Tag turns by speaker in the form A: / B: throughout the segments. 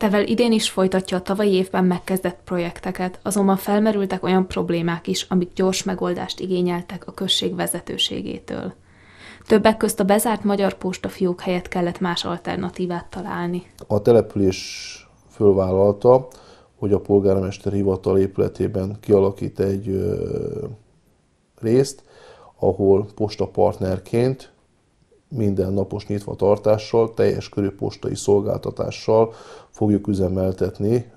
A: Tevel idén is folytatja a tavalyi évben megkezdett projekteket, azonban felmerültek olyan problémák is, amik gyors megoldást igényeltek a község vezetőségétől. Többek közt a bezárt magyar posta fiók helyett kellett más alternatívát találni.
B: A település fölvállalta, hogy a polgármester hivatal épületében kialakít egy részt, ahol postapartnerként mindennapos nyitva tartással, teljes körű postai szolgáltatással fogjuk üzemeltetni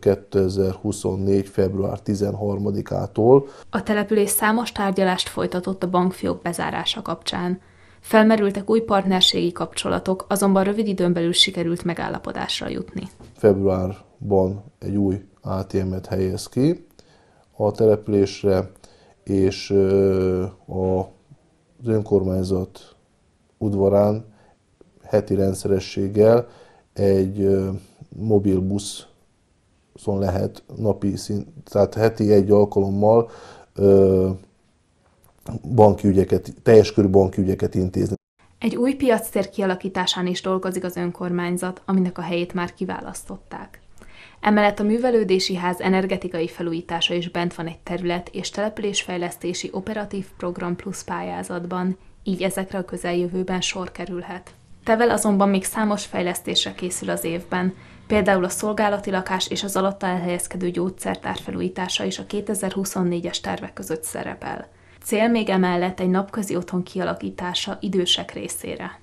B: 2024. február 13-ától.
A: A település számos tárgyalást folytatott a bankfiók bezárása kapcsán. Felmerültek új partnerségi kapcsolatok, azonban rövid időn belül sikerült megállapodásra jutni.
B: Februárban egy új ATM-et helyez ki a településre, és a az önkormányzat udvarán heti rendszerességgel egy mobil szóval lehet napi szint, tehát heti egy alkalommal banki ügyeket, teljes körű banki ügyeket intézni.
A: Egy új piactér kialakításán is dolgozik az önkormányzat, aminek a helyét már kiválasztották. Emellett a művelődési ház energetikai felújítása is bent van egy terület és településfejlesztési operatív program plusz pályázatban, így ezekre a közeljövőben sor kerülhet. Tevel azonban még számos fejlesztésre készül az évben, például a szolgálati lakás és az alatta elhelyezkedő gyógyszertár felújítása is a 2024-es tervek között szerepel. Cél még emellett egy napközi otthon kialakítása idősek részére.